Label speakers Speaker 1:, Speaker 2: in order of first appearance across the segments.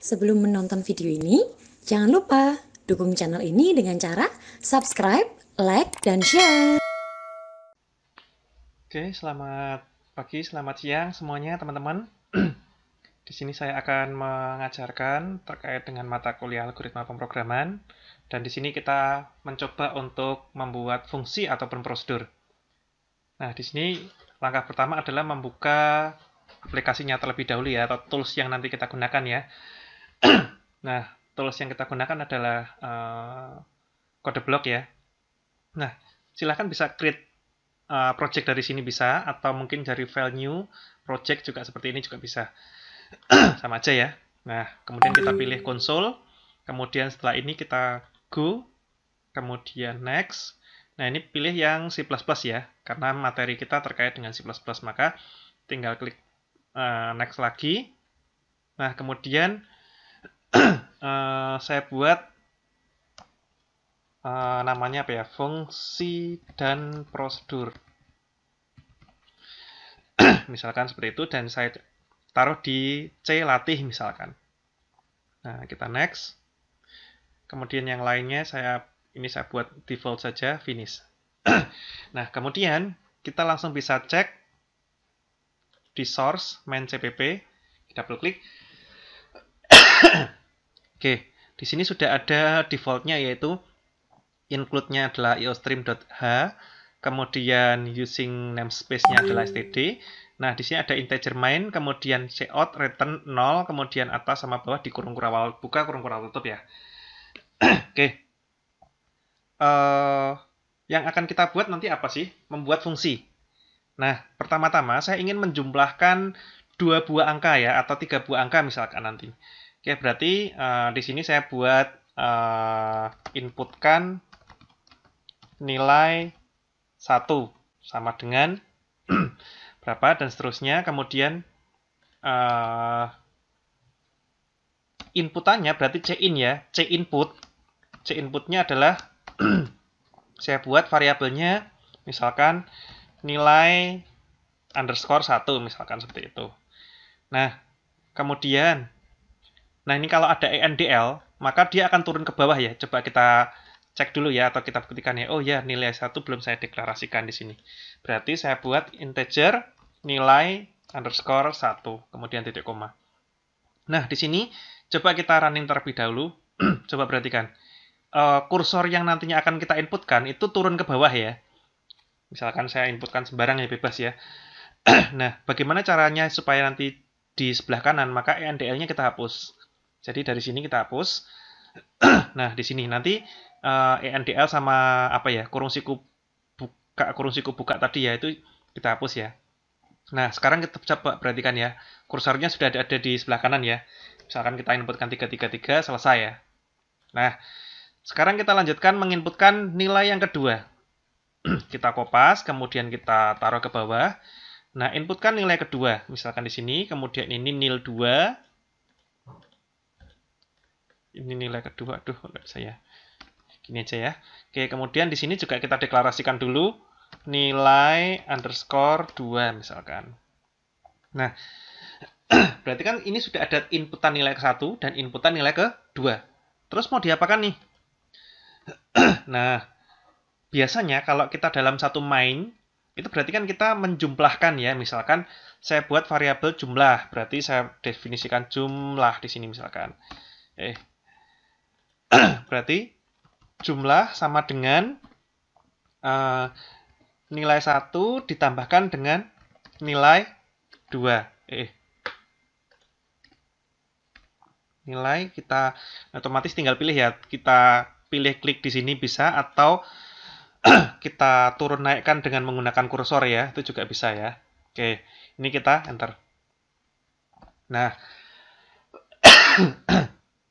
Speaker 1: Sebelum menonton video ini, jangan lupa dukung channel ini dengan cara subscribe, like, dan share. Oke, selamat pagi, selamat siang semuanya teman-teman. Di sini saya akan mengajarkan terkait dengan mata kuliah algoritma pemrograman. Dan di sini kita mencoba untuk membuat fungsi ataupun prosedur. Nah, di sini langkah pertama adalah membuka aplikasinya terlebih dahulu ya, atau tools yang nanti kita gunakan ya. nah, tools yang kita gunakan adalah uh, kode blok ya. Nah, silahkan bisa create uh, project dari sini bisa, atau mungkin dari file new project juga seperti ini juga bisa. Sama aja ya. Nah, kemudian kita pilih console, kemudian setelah ini kita go, kemudian next. Nah, ini pilih yang C++ ya, karena materi kita terkait dengan C++, maka tinggal klik uh, next lagi. Nah, kemudian uh, saya buat uh, namanya apa ya fungsi dan prosedur misalkan seperti itu dan saya taruh di C latih misalkan nah kita next kemudian yang lainnya saya ini saya buat default saja finish nah kemudian kita langsung bisa cek di source main cpp kita double klik Oke, di sini sudah ada defaultnya yaitu include-nya adalah iostream.h, kemudian using namespace-nya adalah std. Nah, di sini ada integer main, kemudian cout return 0, kemudian atas sama bawah dikurung kurung kurawal buka, kurung kurawal tutup ya. Oke. Uh, yang akan kita buat nanti apa sih? Membuat fungsi. Nah, pertama-tama saya ingin menjumlahkan dua buah angka ya, atau tiga buah angka misalkan nanti. Oke, berarti uh, di sini saya buat uh, inputkan nilai 1 sama dengan berapa dan seterusnya. Kemudian uh, inputannya berarti c in ya, c input. C inputnya adalah saya buat variabelnya misalkan nilai underscore 1 misalkan seperti itu. Nah, kemudian Nah ini kalau ada ENDL, maka dia akan turun ke bawah ya. Coba kita cek dulu ya atau kita buktikan ya. Oh ya nilai 1 belum saya deklarasikan di sini. Berarti saya buat integer nilai underscore 1, kemudian titik koma. Nah di sini coba kita running terlebih dahulu. coba perhatikan. Uh, kursor yang nantinya akan kita inputkan itu turun ke bawah ya. Misalkan saya inputkan sembarang ya bebas ya. nah, bagaimana caranya supaya nanti di sebelah kanan maka ENDL-nya kita hapus. Jadi dari sini kita hapus. nah, di sini nanti uh, eh, ENDL sama apa ya, kurung siku buka, kurung siku buka tadi ya, itu kita hapus ya. Nah, sekarang kita coba perhatikan ya. Kursornya sudah ada, ada di sebelah kanan ya. Misalkan kita inputkan 333, selesai ya. Nah, sekarang kita lanjutkan menginputkan nilai yang kedua. kita kopas, kemudian kita taruh ke bawah. Nah, inputkan nilai kedua. Misalkan di sini, kemudian ini nil 2, ini nilai kedua aduh nggak saya gini aja ya oke kemudian di sini juga kita deklarasikan dulu nilai underscore 2 misalkan nah berarti kan ini sudah ada inputan nilai ke satu dan inputan nilai ke dua terus mau diapakan nih nah biasanya kalau kita dalam satu main itu berarti kan kita menjumlahkan ya misalkan saya buat variabel jumlah berarti saya definisikan jumlah di sini misalkan eh Berarti jumlah sama dengan uh, nilai satu ditambahkan dengan nilai 2. Eh. Nilai kita otomatis tinggal pilih ya. Kita pilih klik di sini bisa atau kita turun naikkan dengan menggunakan kursor ya. Itu juga bisa ya. Oke, ini kita enter. Nah,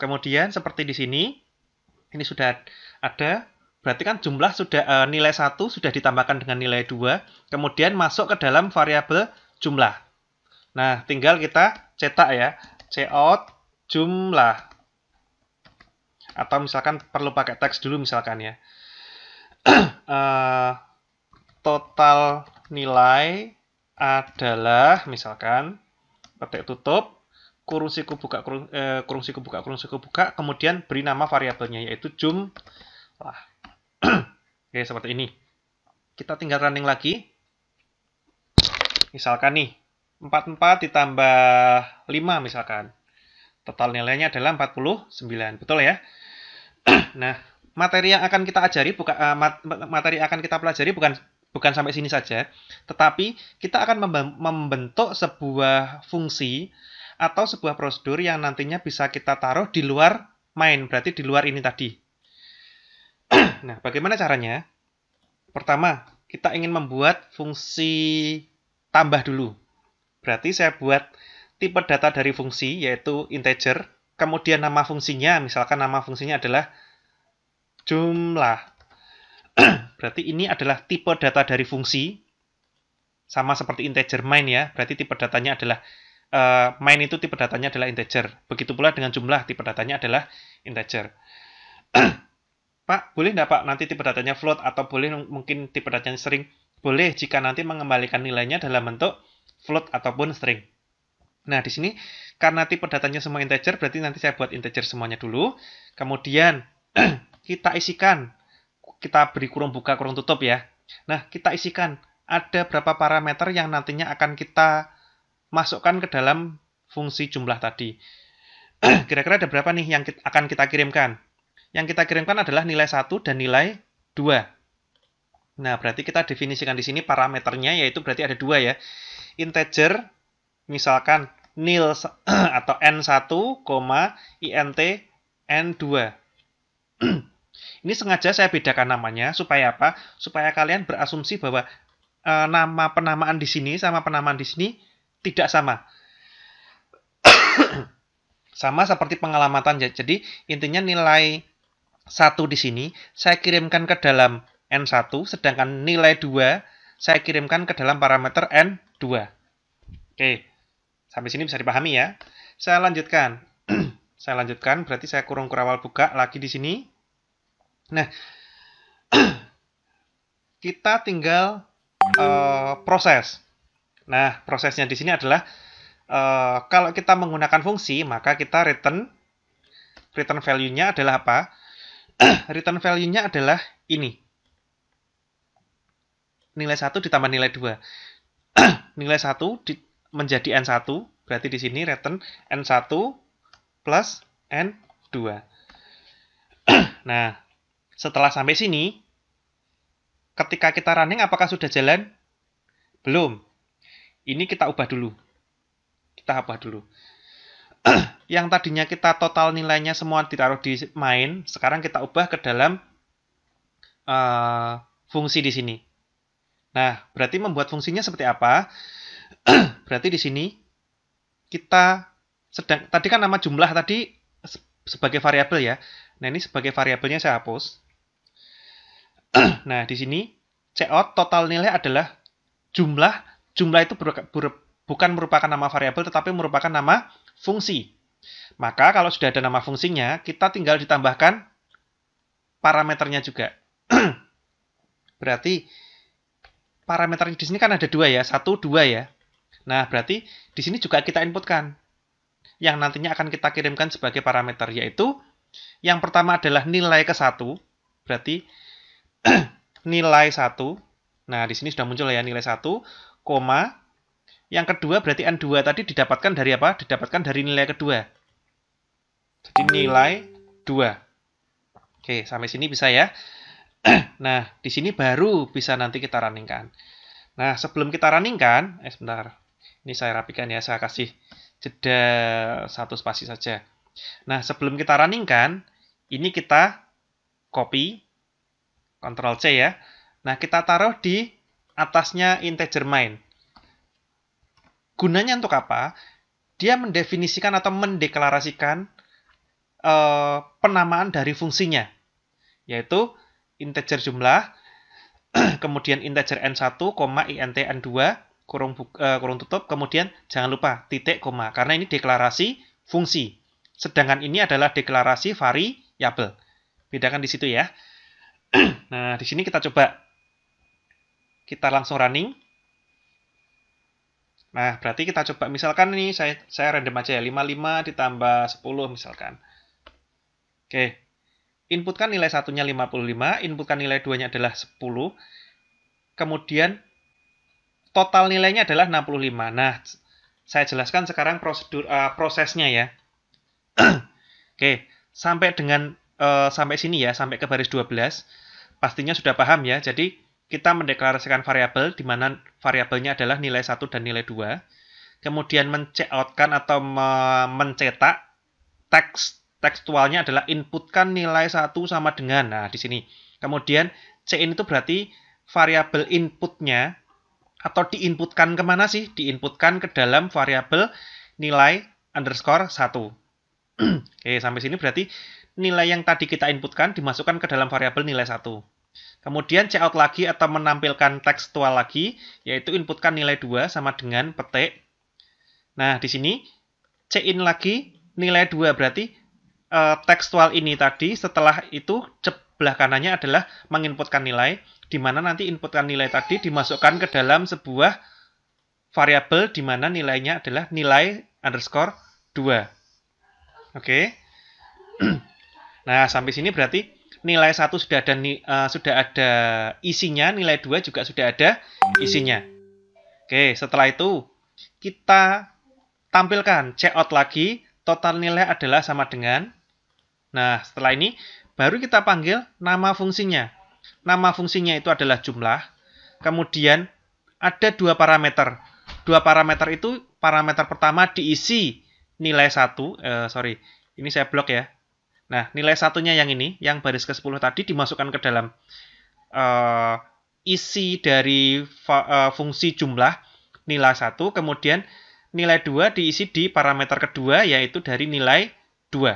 Speaker 1: Kemudian seperti di sini, ini sudah ada, berarti kan jumlah sudah e, nilai satu sudah ditambahkan dengan nilai 2, kemudian masuk ke dalam variabel jumlah. Nah, tinggal kita cetak ya, cout jumlah. Atau misalkan perlu pakai teks dulu misalkan ya. e, total nilai adalah misalkan petik tutup siku buka kurung, eh, siku buka siku buka kemudian beri nama variabelnya yaitu jumlah oke seperti ini kita tinggal running lagi misalkan nih 44 ditambah 5 misalkan total nilainya adalah 49 betul ya nah materi yang akan kita ajari bukan uh, materi yang akan kita pelajari bukan bukan sampai sini saja tetapi kita akan membentuk sebuah fungsi atau sebuah prosedur yang nantinya bisa kita taruh di luar main, berarti di luar ini tadi. nah, bagaimana caranya? Pertama, kita ingin membuat fungsi tambah dulu. Berarti saya buat tipe data dari fungsi, yaitu integer, kemudian nama fungsinya, misalkan nama fungsinya adalah jumlah. berarti ini adalah tipe data dari fungsi, sama seperti integer main ya, berarti tipe datanya adalah Eh, main itu tipe datanya adalah integer. Begitu pula dengan jumlah tipe datanya adalah integer. Pak, boleh nggak Pak nanti tipe datanya float atau boleh mungkin tipe datanya string? Boleh jika nanti mengembalikan nilainya dalam bentuk float ataupun string. Nah, di sini karena tipe datanya semua integer, berarti nanti saya buat integer semuanya dulu. Kemudian kita isikan, kita beri kurung buka, kurung tutup ya. Nah, kita isikan ada berapa parameter yang nantinya akan kita masukkan ke dalam fungsi jumlah tadi. Kira-kira ada berapa nih yang kita, akan kita kirimkan? Yang kita kirimkan adalah nilai 1 dan nilai 2. Nah, berarti kita definisikan di sini parameternya, yaitu berarti ada dua ya. Integer, misalkan nil atau n1, int n2. Ini sengaja saya bedakan namanya supaya apa? Supaya kalian berasumsi bahwa e, nama penamaan di sini sama penamaan di sini tidak sama. sama seperti pengalamatan. Jadi intinya nilai satu di sini saya kirimkan ke dalam N1, sedangkan nilai 2 saya kirimkan ke dalam parameter N2. Oke, sampai sini bisa dipahami ya. Saya lanjutkan. saya lanjutkan, berarti saya kurung kurawal buka lagi di sini. Nah, kita tinggal uh, proses. Nah, prosesnya di sini adalah uh, kalau kita menggunakan fungsi, maka kita return return value-nya adalah apa? return value-nya adalah ini. Nilai 1 ditambah nilai 2. nilai 1 menjadi N1, berarti di sini return N1 plus N2. nah, setelah sampai sini, ketika kita running apakah sudah jalan? Belum. Ini kita ubah dulu. Kita ubah dulu. yang tadinya kita total nilainya semua ditaruh di main, sekarang kita ubah ke dalam uh, fungsi di sini. Nah, berarti membuat fungsinya seperti apa? berarti di sini kita sedang tadi kan nama jumlah tadi sebagai variabel ya. Nah, ini sebagai variabelnya saya hapus. nah, di sini cout total nilai adalah jumlah Jumlah itu bukan merupakan nama variabel tetapi merupakan nama fungsi. Maka kalau sudah ada nama fungsinya, kita tinggal ditambahkan parameternya juga. berarti parameter di sini kan ada dua ya, satu dua ya. Nah berarti di sini juga kita inputkan yang nantinya akan kita kirimkan sebagai parameter yaitu yang pertama adalah nilai ke satu, berarti nilai satu. Nah di sini sudah muncul ya nilai satu koma yang kedua berarti N2 tadi didapatkan dari apa? Didapatkan dari nilai kedua. Jadi nilai 2. Oke, sampai sini bisa ya. nah, di sini baru bisa nanti kita runningkan. Nah, sebelum kita runningkan, eh sebentar. Ini saya rapikan ya, saya kasih jeda satu spasi saja. Nah, sebelum kita runningkan, ini kita copy, Ctrl C ya. Nah, kita taruh di atasnya integer main. Gunanya untuk apa? Dia mendefinisikan atau mendeklarasikan uh, penamaan dari fungsinya, yaitu integer jumlah, kemudian integer n1, int n2, kurung, uh, kurung tutup, kemudian jangan lupa titik koma, karena ini deklarasi fungsi. Sedangkan ini adalah deklarasi variabel. Bedakan di situ ya. nah, di sini kita coba kita langsung running. Nah, berarti kita coba misalkan nih saya saya random aja ya 55 ditambah 10 misalkan. Oke. Inputkan nilai satunya 55, inputkan nilai duanya adalah 10. Kemudian total nilainya adalah 65. Nah, saya jelaskan sekarang prosedur uh, prosesnya ya. Oke, sampai dengan uh, sampai sini ya, sampai ke baris 12 pastinya sudah paham ya. Jadi kita mendeklarasikan variabel di mana variabelnya adalah nilai 1 dan nilai 2. Kemudian menceoutkan atau mencetak teks tekstualnya adalah inputkan nilai 1 sama dengan. Nah, di sini. Kemudian CIN itu berarti variabel inputnya atau diinputkan kemana sih? Diinputkan ke dalam variabel nilai underscore 1. Oke, sampai sini berarti nilai yang tadi kita inputkan dimasukkan ke dalam variabel nilai 1. Kemudian cout lagi atau menampilkan tekstual lagi, yaitu inputkan nilai 2 sama dengan petik. Nah, di sini check-in lagi nilai 2 berarti e, tekstual ini tadi setelah itu sebelah kanannya adalah menginputkan nilai, di mana nanti inputkan nilai tadi dimasukkan ke dalam sebuah variabel di mana nilainya adalah nilai underscore 2. Oke. Okay. nah, sampai sini berarti nilai satu sudah ada uh, sudah ada isinya, nilai dua juga sudah ada isinya. Oke, setelah itu kita tampilkan check out lagi, total nilai adalah sama dengan. Nah, setelah ini baru kita panggil nama fungsinya. Nama fungsinya itu adalah jumlah. Kemudian ada dua parameter. Dua parameter itu parameter pertama diisi nilai satu, eh, sorry, ini saya blok ya. Nah, nilai satunya yang ini, yang baris ke-10 tadi dimasukkan ke dalam uh, isi dari uh, fungsi jumlah nilai 1, kemudian nilai 2 diisi di parameter kedua, yaitu dari nilai 2.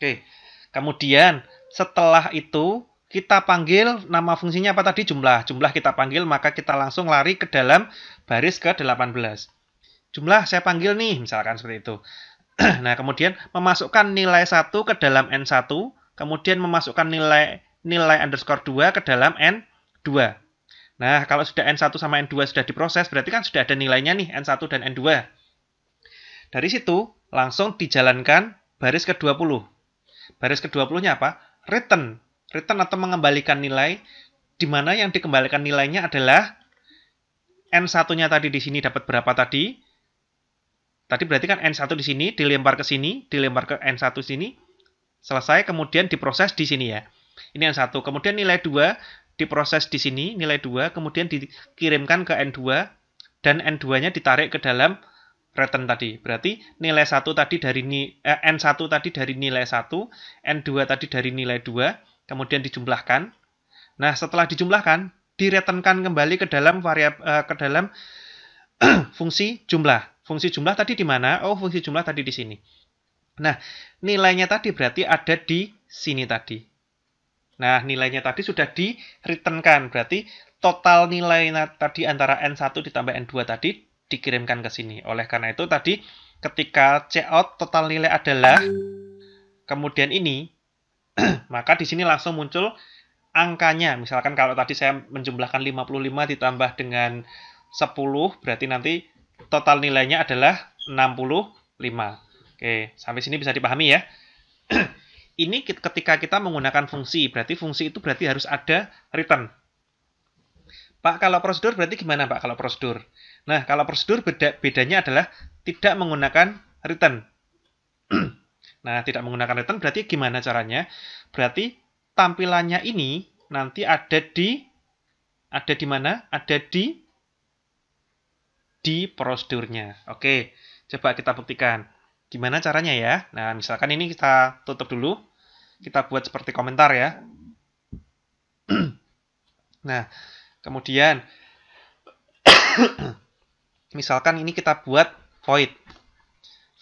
Speaker 1: Oke, kemudian setelah itu kita panggil nama fungsinya apa tadi? Jumlah. Jumlah kita panggil, maka kita langsung lari ke dalam baris ke-18. Jumlah saya panggil nih, misalkan seperti itu. nah, kemudian memasukkan nilai 1 ke dalam N1, kemudian memasukkan nilai nilai underscore 2 ke dalam N2. Nah, kalau sudah N1 sama N2 sudah diproses, berarti kan sudah ada nilainya nih, N1 dan N2. Dari situ, langsung dijalankan baris ke-20. Baris ke-20-nya apa? Return. Return atau mengembalikan nilai, di mana yang dikembalikan nilainya adalah N1-nya tadi di sini dapat berapa tadi, Tadi berarti kan N1 di sini, dilempar ke sini, dilempar ke N1 sini, selesai, kemudian diproses di sini ya. Ini N1, kemudian nilai 2 diproses di sini, nilai 2, kemudian dikirimkan ke N2, dan N2-nya ditarik ke dalam return tadi. Berarti nilai 1 tadi dari ni, eh, N1 tadi dari nilai 1, N2 tadi dari nilai 2, kemudian dijumlahkan. Nah, setelah dijumlahkan, direturnkan kembali ke dalam variab eh, ke dalam fungsi jumlah. Fungsi jumlah tadi di mana? Oh, fungsi jumlah tadi di sini. Nah, nilainya tadi berarti ada di sini tadi. Nah, nilainya tadi sudah di kan Berarti total nilai tadi antara N1 ditambah N2 tadi dikirimkan ke sini. Oleh karena itu tadi ketika cout total nilai adalah kemudian ini, maka di sini langsung muncul angkanya. Misalkan kalau tadi saya menjumlahkan 55 ditambah dengan 10, berarti nanti total nilainya adalah 65. Oke, sampai sini bisa dipahami ya. Ini ketika kita menggunakan fungsi, berarti fungsi itu berarti harus ada return. Pak, kalau prosedur berarti gimana Pak kalau prosedur? Nah, kalau prosedur beda, bedanya adalah tidak menggunakan return. nah, tidak menggunakan return berarti gimana caranya? Berarti tampilannya ini nanti ada di ada di mana? Ada di di prosedurnya. Oke, coba kita buktikan. Gimana caranya ya? Nah, misalkan ini kita tutup dulu. Kita buat seperti komentar ya. nah, kemudian misalkan ini kita buat void.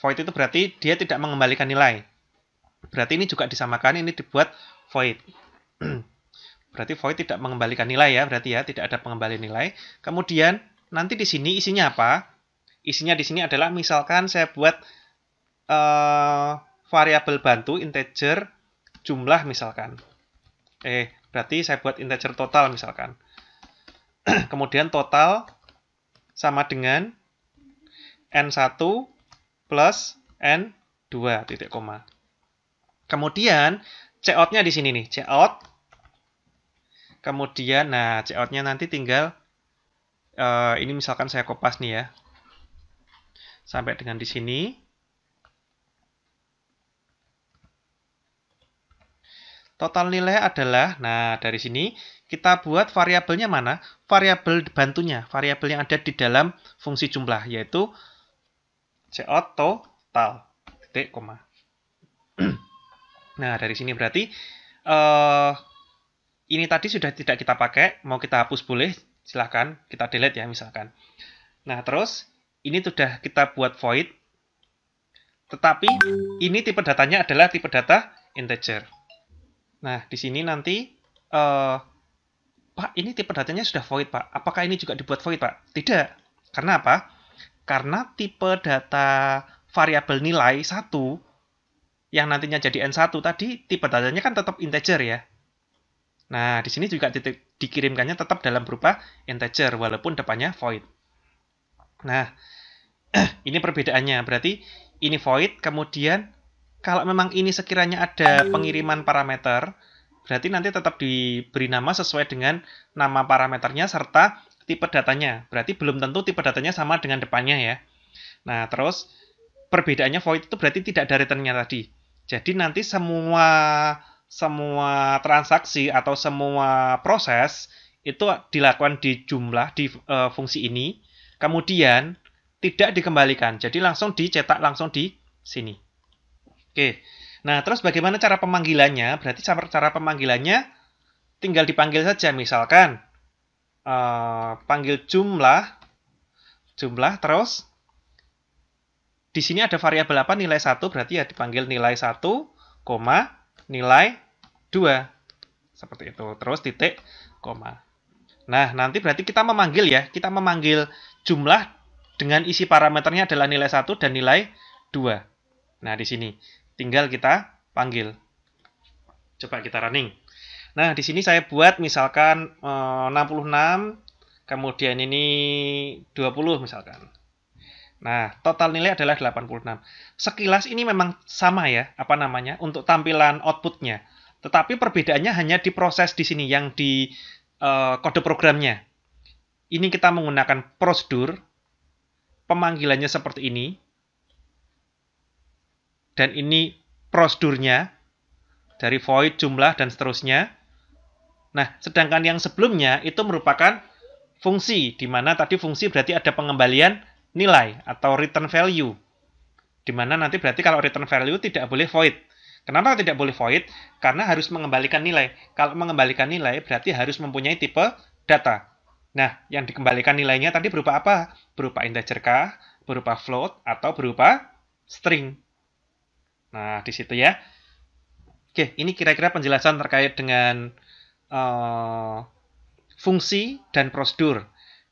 Speaker 1: Void itu berarti dia tidak mengembalikan nilai. Berarti ini juga disamakan, ini dibuat void. berarti void tidak mengembalikan nilai ya, berarti ya, tidak ada pengembalian nilai. Kemudian nanti di sini isinya apa? Isinya di sini adalah misalkan saya buat uh, variabel bantu integer jumlah misalkan. Eh, berarti saya buat integer total misalkan. Kemudian total sama dengan N1 plus N2 titik koma. Kemudian cout-nya di sini nih, cout. Kemudian nah cout-nya nanti tinggal uh, ini misalkan saya kopas nih ya, sampai dengan di sini. Total nilai adalah, nah dari sini kita buat variabelnya mana? Variabel bantunya, variabel yang ada di dalam fungsi jumlah, yaitu cot total, titik, koma. nah dari sini berarti uh, ini tadi sudah tidak kita pakai, mau kita hapus boleh, silahkan kita delete ya misalkan. Nah terus ini sudah kita buat void, tetapi ini tipe datanya adalah tipe data integer. Nah di sini nanti uh, Pak ini tipe datanya sudah void Pak, apakah ini juga dibuat void Pak? Tidak, karena apa? Karena tipe data variabel nilai satu yang nantinya jadi n1 tadi tipe datanya kan tetap integer ya. Nah, di sini juga titik dikirimkannya tetap dalam berupa integer walaupun depannya void. Nah, ini perbedaannya. Berarti ini void, kemudian kalau memang ini sekiranya ada pengiriman parameter, berarti nanti tetap diberi nama sesuai dengan nama parameternya serta tipe datanya. Berarti belum tentu tipe datanya sama dengan depannya ya. Nah, terus perbedaannya void itu berarti tidak ada returnnya tadi. Jadi nanti semua semua transaksi atau semua proses itu dilakukan di jumlah di uh, fungsi ini. Kemudian tidak dikembalikan. Jadi langsung dicetak langsung di sini. Oke. Nah, terus bagaimana cara pemanggilannya? Berarti cara pemanggilannya tinggal dipanggil saja. Misalkan uh, panggil jumlah jumlah terus di sini ada variabel apa nilai satu berarti ya dipanggil nilai satu koma nilai 2. Seperti itu. Terus titik koma. Nah, nanti berarti kita memanggil ya. Kita memanggil jumlah dengan isi parameternya adalah nilai 1 dan nilai 2. Nah, di sini. Tinggal kita panggil. Coba kita running. Nah, di sini saya buat misalkan 66, eh, kemudian ini 20 misalkan. Nah, total nilai adalah 86. Sekilas ini memang sama ya, apa namanya, untuk tampilan outputnya. Tetapi perbedaannya hanya di proses di sini, yang di uh, kode programnya. Ini kita menggunakan prosedur, pemanggilannya seperti ini, dan ini prosedurnya, dari void, jumlah, dan seterusnya. Nah, sedangkan yang sebelumnya itu merupakan fungsi, di mana tadi fungsi berarti ada pengembalian nilai atau return value. Dimana nanti berarti kalau return value tidak boleh void. Kenapa tidak boleh void? Karena harus mengembalikan nilai. Kalau mengembalikan nilai berarti harus mempunyai tipe data. Nah, yang dikembalikan nilainya tadi berupa apa? Berupa integer kah, berupa float, atau berupa string. Nah, di situ ya. Oke, ini kira-kira penjelasan terkait dengan uh, fungsi dan prosedur.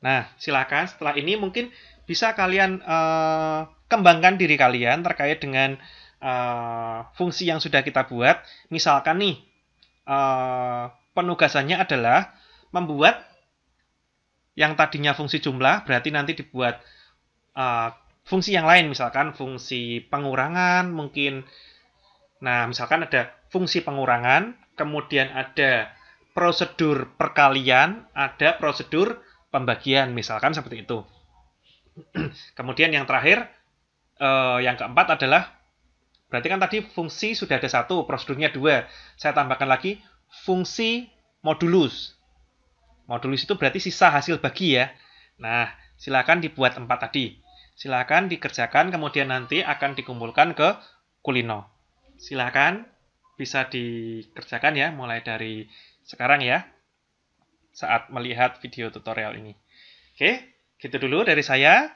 Speaker 1: Nah, silakan setelah ini mungkin bisa kalian uh, kembangkan diri kalian terkait dengan uh, fungsi yang sudah kita buat. Misalkan nih, uh, penugasannya adalah membuat yang tadinya fungsi jumlah berarti nanti dibuat uh, fungsi yang lain misalkan fungsi pengurangan mungkin nah misalkan ada fungsi pengurangan kemudian ada prosedur perkalian ada prosedur pembagian misalkan seperti itu Kemudian yang terakhir, eh, yang keempat adalah, berarti kan tadi fungsi sudah ada satu, prosedurnya dua. Saya tambahkan lagi, fungsi modulus. Modulus itu berarti sisa hasil bagi ya. Nah, silakan dibuat empat tadi. Silakan dikerjakan, kemudian nanti akan dikumpulkan ke kulino. Silakan bisa dikerjakan ya, mulai dari sekarang ya, saat melihat video tutorial ini. Oke. Okay? Gitu dulu dari saya.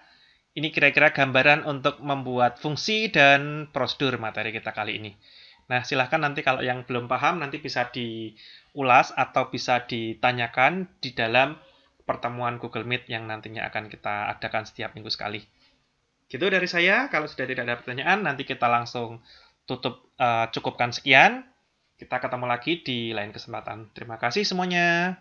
Speaker 1: Ini kira-kira gambaran untuk membuat fungsi dan prosedur materi kita kali ini. Nah, silahkan nanti kalau yang belum paham nanti bisa diulas atau bisa ditanyakan di dalam pertemuan Google Meet yang nantinya akan kita adakan setiap minggu sekali. Gitu dari saya. Kalau sudah tidak ada pertanyaan, nanti kita langsung tutup uh, cukupkan sekian. Kita ketemu lagi di lain kesempatan. Terima kasih semuanya.